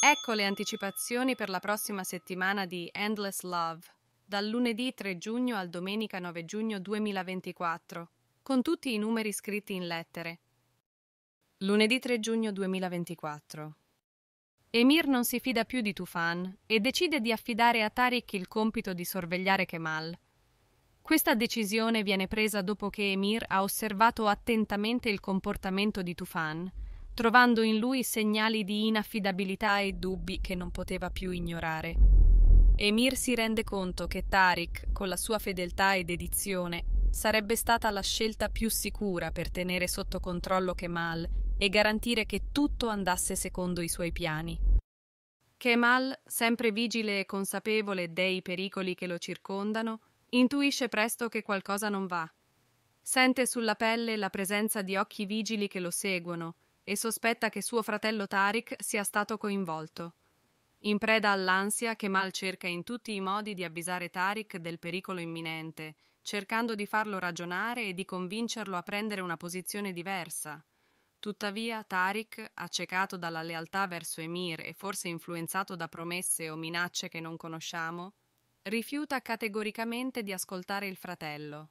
Ecco le anticipazioni per la prossima settimana di Endless Love, dal lunedì 3 giugno al domenica 9 giugno 2024, con tutti i numeri scritti in lettere. Lunedì 3 giugno 2024. Emir non si fida più di Tufan e decide di affidare a Tariq il compito di sorvegliare Kemal. Questa decisione viene presa dopo che Emir ha osservato attentamente il comportamento di Tufan trovando in lui segnali di inaffidabilità e dubbi che non poteva più ignorare. Emir si rende conto che Tariq, con la sua fedeltà e dedizione, sarebbe stata la scelta più sicura per tenere sotto controllo Kemal e garantire che tutto andasse secondo i suoi piani. Kemal, sempre vigile e consapevole dei pericoli che lo circondano, intuisce presto che qualcosa non va. Sente sulla pelle la presenza di occhi vigili che lo seguono e sospetta che suo fratello Tariq sia stato coinvolto. In preda all'ansia, Kemal cerca in tutti i modi di avvisare Tariq del pericolo imminente, cercando di farlo ragionare e di convincerlo a prendere una posizione diversa. Tuttavia, Tariq, accecato dalla lealtà verso Emir e forse influenzato da promesse o minacce che non conosciamo, rifiuta categoricamente di ascoltare il fratello.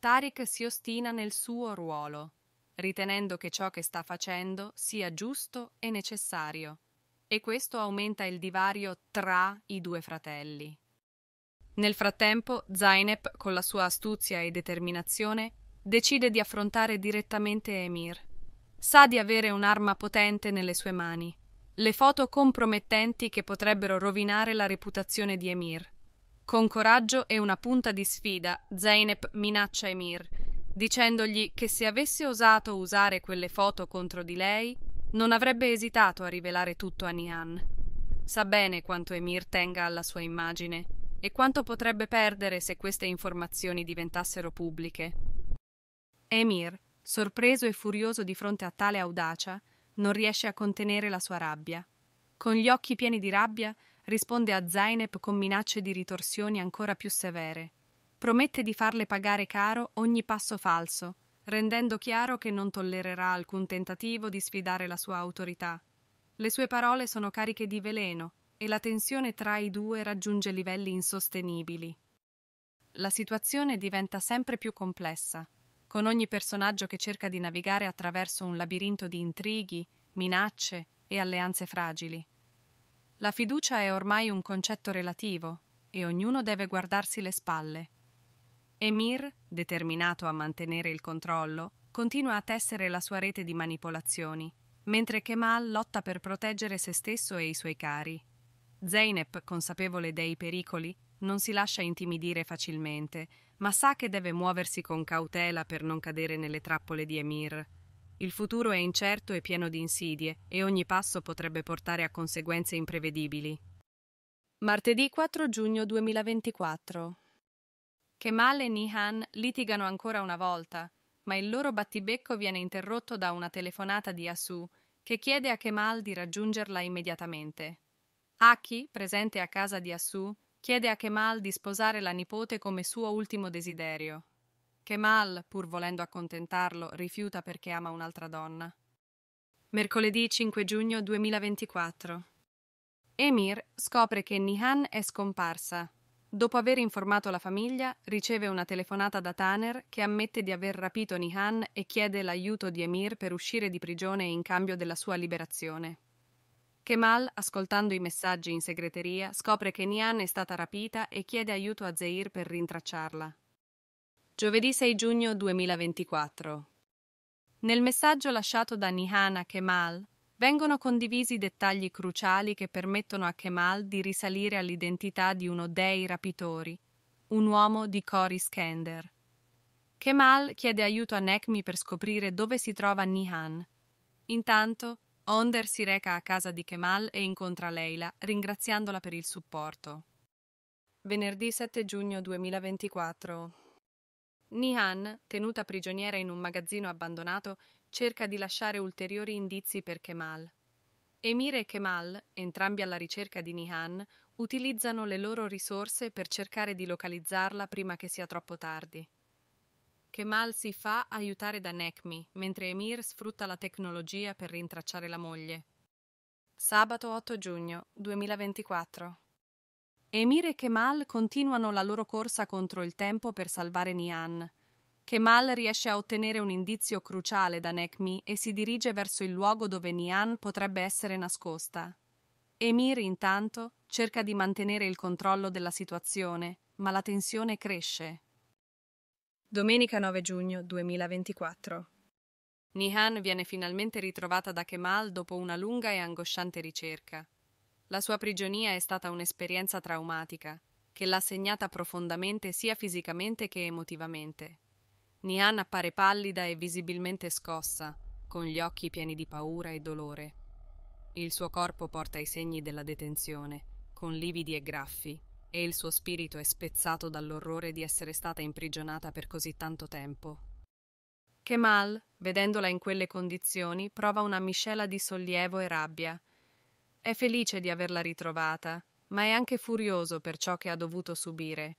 Tariq si ostina nel suo ruolo ritenendo che ciò che sta facendo sia giusto e necessario, e questo aumenta il divario tra i due fratelli. Nel frattempo, Zainep, con la sua astuzia e determinazione, decide di affrontare direttamente Emir. Sa di avere un'arma potente nelle sue mani, le foto compromettenti che potrebbero rovinare la reputazione di Emir. Con coraggio e una punta di sfida, Zainep minaccia Emir dicendogli che se avesse osato usare quelle foto contro di lei, non avrebbe esitato a rivelare tutto a Nian. Sa bene quanto Emir tenga alla sua immagine e quanto potrebbe perdere se queste informazioni diventassero pubbliche. Emir, sorpreso e furioso di fronte a tale audacia, non riesce a contenere la sua rabbia. Con gli occhi pieni di rabbia, risponde a Zainep con minacce di ritorsioni ancora più severe promette di farle pagare caro ogni passo falso, rendendo chiaro che non tollererà alcun tentativo di sfidare la sua autorità. Le sue parole sono cariche di veleno e la tensione tra i due raggiunge livelli insostenibili. La situazione diventa sempre più complessa, con ogni personaggio che cerca di navigare attraverso un labirinto di intrighi, minacce e alleanze fragili. La fiducia è ormai un concetto relativo e ognuno deve guardarsi le spalle. Emir, determinato a mantenere il controllo, continua a tessere la sua rete di manipolazioni, mentre Kemal lotta per proteggere se stesso e i suoi cari. Zeynep, consapevole dei pericoli, non si lascia intimidire facilmente, ma sa che deve muoversi con cautela per non cadere nelle trappole di Emir. Il futuro è incerto e pieno di insidie, e ogni passo potrebbe portare a conseguenze imprevedibili. Martedì 4 giugno 2024 Kemal e Nihan litigano ancora una volta, ma il loro battibecco viene interrotto da una telefonata di Asu, che chiede a Kemal di raggiungerla immediatamente. Aki, presente a casa di Asu, chiede a Kemal di sposare la nipote come suo ultimo desiderio. Kemal, pur volendo accontentarlo, rifiuta perché ama un'altra donna. Mercoledì 5 giugno 2024. Emir scopre che Nihan è scomparsa Dopo aver informato la famiglia, riceve una telefonata da Tanner che ammette di aver rapito Nihan e chiede l'aiuto di Emir per uscire di prigione in cambio della sua liberazione. Kemal, ascoltando i messaggi in segreteria, scopre che Nihan è stata rapita e chiede aiuto a Zeir per rintracciarla. Giovedì 6 giugno 2024. Nel messaggio lasciato da Nihan a Kemal, vengono condivisi dettagli cruciali che permettono a Kemal di risalire all'identità di uno dei rapitori, un uomo di Cory Skender. Kemal chiede aiuto a Nekmi per scoprire dove si trova Nihan. Intanto, Onder si reca a casa di Kemal e incontra Leila, ringraziandola per il supporto. Venerdì 7 giugno 2024 Nihan, tenuta prigioniera in un magazzino abbandonato, cerca di lasciare ulteriori indizi per Kemal. Emir e Kemal, entrambi alla ricerca di Nihan, utilizzano le loro risorse per cercare di localizzarla prima che sia troppo tardi. Kemal si fa aiutare da Nekmi, mentre Emir sfrutta la tecnologia per rintracciare la moglie. Sabato 8 giugno 2024 Emir e Kemal continuano la loro corsa contro il tempo per salvare Nian. Kemal riesce a ottenere un indizio cruciale da Nekmi e si dirige verso il luogo dove Nian potrebbe essere nascosta. Emir, intanto, cerca di mantenere il controllo della situazione, ma la tensione cresce. Domenica 9 giugno 2024. Nihan viene finalmente ritrovata da Kemal dopo una lunga e angosciante ricerca. La sua prigionia è stata un'esperienza traumatica che l'ha segnata profondamente sia fisicamente che emotivamente. Nian appare pallida e visibilmente scossa, con gli occhi pieni di paura e dolore. Il suo corpo porta i segni della detenzione, con lividi e graffi, e il suo spirito è spezzato dall'orrore di essere stata imprigionata per così tanto tempo. Kemal, vedendola in quelle condizioni, prova una miscela di sollievo e rabbia, è felice di averla ritrovata, ma è anche furioso per ciò che ha dovuto subire.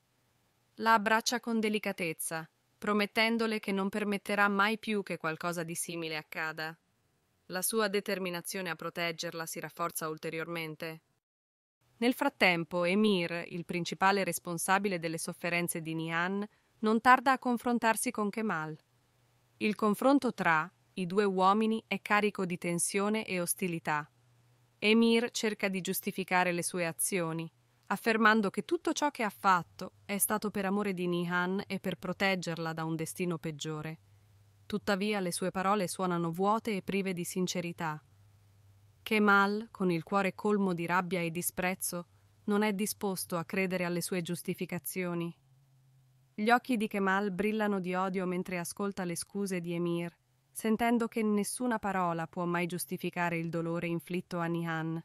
La abbraccia con delicatezza, promettendole che non permetterà mai più che qualcosa di simile accada. La sua determinazione a proteggerla si rafforza ulteriormente. Nel frattempo, Emir, il principale responsabile delle sofferenze di Nihan, non tarda a confrontarsi con Kemal. Il confronto tra i due uomini è carico di tensione e ostilità Emir cerca di giustificare le sue azioni, affermando che tutto ciò che ha fatto è stato per amore di Nihan e per proteggerla da un destino peggiore. Tuttavia le sue parole suonano vuote e prive di sincerità. Kemal, con il cuore colmo di rabbia e disprezzo, non è disposto a credere alle sue giustificazioni. Gli occhi di Kemal brillano di odio mentre ascolta le scuse di Emir sentendo che nessuna parola può mai giustificare il dolore inflitto a Nihan.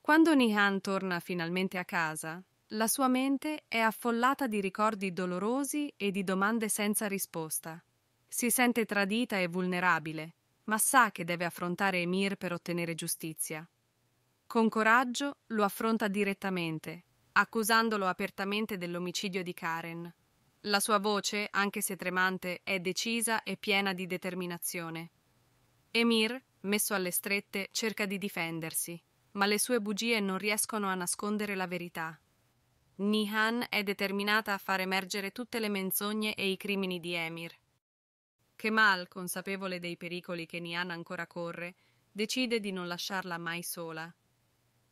Quando Nihan torna finalmente a casa, la sua mente è affollata di ricordi dolorosi e di domande senza risposta. Si sente tradita e vulnerabile, ma sa che deve affrontare Emir per ottenere giustizia. Con coraggio lo affronta direttamente, accusandolo apertamente dell'omicidio di Karen. La sua voce, anche se tremante, è decisa e piena di determinazione. Emir, messo alle strette, cerca di difendersi, ma le sue bugie non riescono a nascondere la verità. Nihan è determinata a far emergere tutte le menzogne e i crimini di Emir. Kemal, consapevole dei pericoli che Nihan ancora corre, decide di non lasciarla mai sola.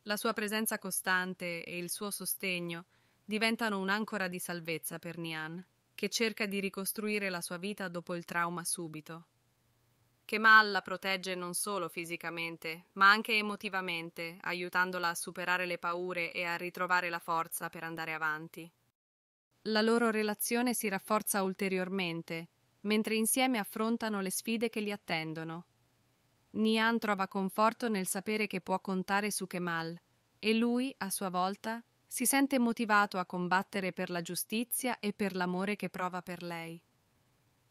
La sua presenza costante e il suo sostegno diventano un'ancora di salvezza per Nian, che cerca di ricostruire la sua vita dopo il trauma subito. Kemal la protegge non solo fisicamente, ma anche emotivamente, aiutandola a superare le paure e a ritrovare la forza per andare avanti. La loro relazione si rafforza ulteriormente, mentre insieme affrontano le sfide che li attendono. Nian trova conforto nel sapere che può contare su Kemal, e lui, a sua volta, si sente motivato a combattere per la giustizia e per l'amore che prova per lei.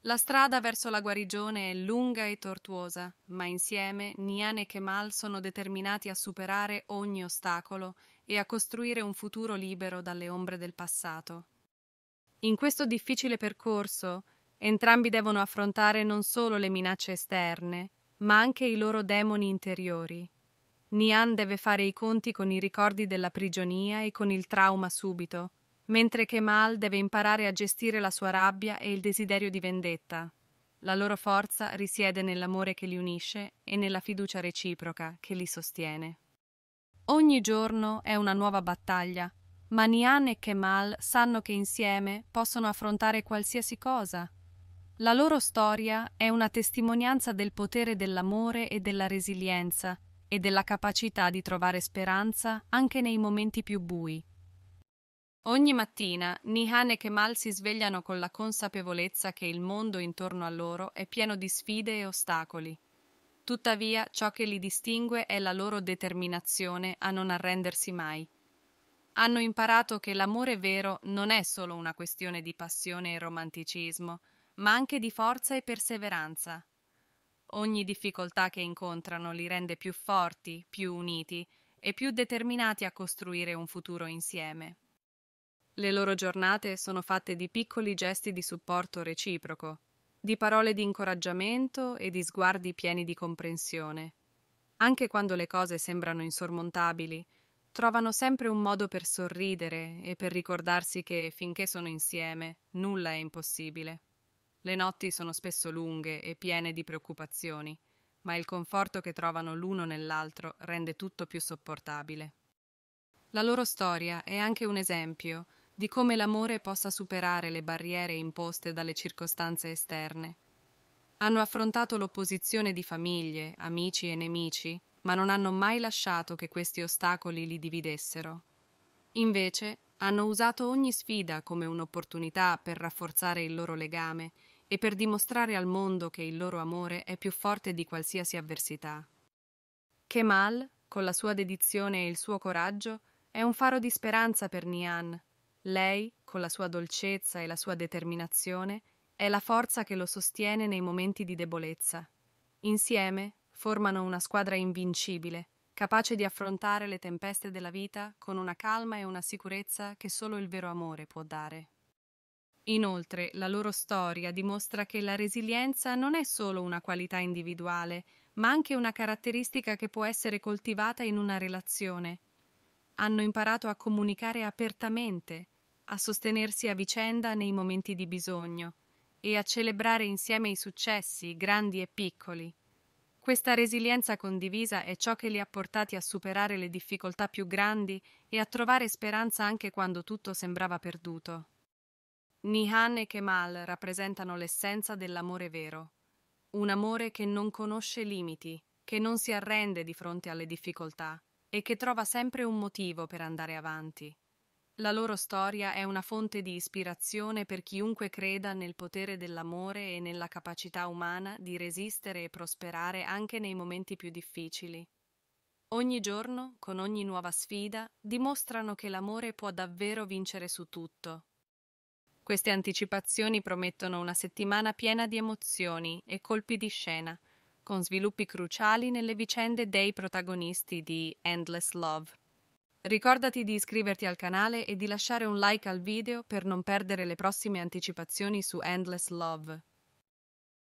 La strada verso la guarigione è lunga e tortuosa, ma insieme Nian e Kemal sono determinati a superare ogni ostacolo e a costruire un futuro libero dalle ombre del passato. In questo difficile percorso, entrambi devono affrontare non solo le minacce esterne, ma anche i loro demoni interiori, Nian deve fare i conti con i ricordi della prigionia e con il trauma subito, mentre Kemal deve imparare a gestire la sua rabbia e il desiderio di vendetta. La loro forza risiede nell'amore che li unisce e nella fiducia reciproca che li sostiene. Ogni giorno è una nuova battaglia, ma Nian e Kemal sanno che insieme possono affrontare qualsiasi cosa. La loro storia è una testimonianza del potere dell'amore e della resilienza, e della capacità di trovare speranza anche nei momenti più bui. Ogni mattina Nihan e Kemal si svegliano con la consapevolezza che il mondo intorno a loro è pieno di sfide e ostacoli. Tuttavia, ciò che li distingue è la loro determinazione a non arrendersi mai. Hanno imparato che l'amore vero non è solo una questione di passione e romanticismo, ma anche di forza e perseveranza. Ogni difficoltà che incontrano li rende più forti, più uniti e più determinati a costruire un futuro insieme. Le loro giornate sono fatte di piccoli gesti di supporto reciproco, di parole di incoraggiamento e di sguardi pieni di comprensione. Anche quando le cose sembrano insormontabili, trovano sempre un modo per sorridere e per ricordarsi che finché sono insieme nulla è impossibile. Le notti sono spesso lunghe e piene di preoccupazioni, ma il conforto che trovano l'uno nell'altro rende tutto più sopportabile. La loro storia è anche un esempio di come l'amore possa superare le barriere imposte dalle circostanze esterne. Hanno affrontato l'opposizione di famiglie, amici e nemici, ma non hanno mai lasciato che questi ostacoli li dividessero. Invece, hanno usato ogni sfida come un'opportunità per rafforzare il loro legame e per dimostrare al mondo che il loro amore è più forte di qualsiasi avversità. Kemal, con la sua dedizione e il suo coraggio, è un faro di speranza per Nian. Lei, con la sua dolcezza e la sua determinazione, è la forza che lo sostiene nei momenti di debolezza. Insieme formano una squadra invincibile, capace di affrontare le tempeste della vita con una calma e una sicurezza che solo il vero amore può dare. Inoltre, la loro storia dimostra che la resilienza non è solo una qualità individuale, ma anche una caratteristica che può essere coltivata in una relazione. Hanno imparato a comunicare apertamente, a sostenersi a vicenda nei momenti di bisogno e a celebrare insieme i successi, grandi e piccoli. Questa resilienza condivisa è ciò che li ha portati a superare le difficoltà più grandi e a trovare speranza anche quando tutto sembrava perduto. Nihan e Kemal rappresentano l'essenza dell'amore vero, un amore che non conosce limiti, che non si arrende di fronte alle difficoltà e che trova sempre un motivo per andare avanti. La loro storia è una fonte di ispirazione per chiunque creda nel potere dell'amore e nella capacità umana di resistere e prosperare anche nei momenti più difficili. Ogni giorno, con ogni nuova sfida, dimostrano che l'amore può davvero vincere su tutto, queste anticipazioni promettono una settimana piena di emozioni e colpi di scena, con sviluppi cruciali nelle vicende dei protagonisti di Endless Love. Ricordati di iscriverti al canale e di lasciare un like al video per non perdere le prossime anticipazioni su Endless Love.